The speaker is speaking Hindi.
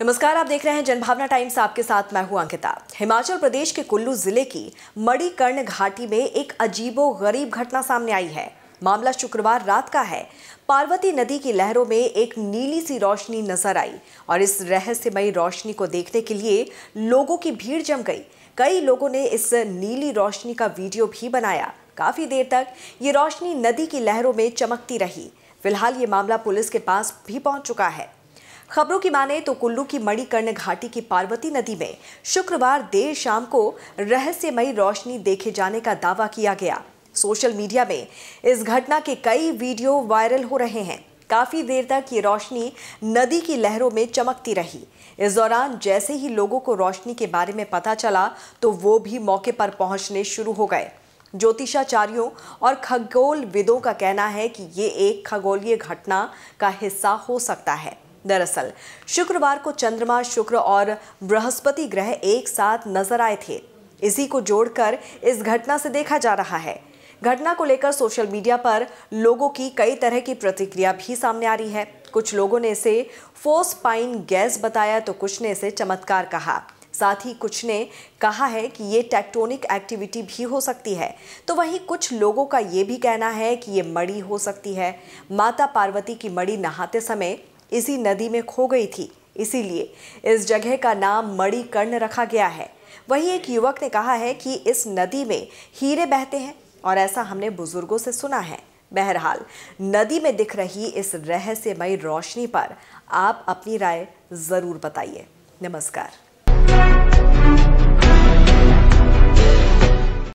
नमस्कार आप देख रहे हैं जनभावना टाइम्स आपके साथ मैं हूं अंकिता हिमाचल प्रदेश के कुल्लू जिले की मणिकर्ण घाटी में एक अजीबो गरीब घटना सामने आई है मामला शुक्रवार रात का है पार्वती नदी की लहरों में एक नीली सी रोशनी नजर आई और इस रहस्यमयी रोशनी को देखने के लिए लोगों की भीड़ जम गई कई लोगों ने इस नीली रोशनी का वीडियो भी बनाया काफी देर तक ये रोशनी नदी की लहरों में चमकती रही फिलहाल ये मामला पुलिस के पास भी पहुंच चुका है खबरों की माने तो कुल्लू की मणिकर्ण घाटी की पार्वती नदी में शुक्रवार देर शाम को रहस्यमयी रोशनी देखे जाने का दावा किया गया सोशल मीडिया में इस घटना के कई वीडियो वायरल हो रहे हैं काफी देर तक ये रोशनी नदी की लहरों में चमकती रही इस दौरान जैसे ही लोगों को रोशनी के बारे में पता चला तो वो भी मौके पर पहुंचने शुरू हो गए ज्योतिषाचार्यों और खगोलविदों का कहना है कि ये एक खगोलीय घटना का हिस्सा हो सकता है दरअसल शुक्रवार को चंद्रमा शुक्र और बृहस्पति ग्रह एक साथ नजर आए थे इसी को जोड़कर इस घटना से देखा जा रहा है घटना को लेकर सोशल मीडिया पर लोगों की कई तरह की प्रतिक्रिया भी सामने आ रही है कुछ लोगों ने इसे फोर्स पाइन गैस बताया तो कुछ ने इसे चमत्कार कहा साथ ही कुछ ने कहा है कि ये टेक्टोनिक एक्टिविटी भी हो सकती है तो वहीं कुछ लोगों का ये भी कहना है कि ये मड़ी हो सकती है माता पार्वती की मड़ी नहाते समय इसी नदी में खो गई थी इसीलिए इस जगह का नाम मणिकर्ण रखा गया है वही एक युवक ने कहा है कि इस नदी में हीरे बहते हैं और ऐसा हमने बुजुर्गों से सुना है बहरहाल नदी में दिख रही इस रहस्यमयी रोशनी पर आप अपनी राय ज़रूर बताइए नमस्कार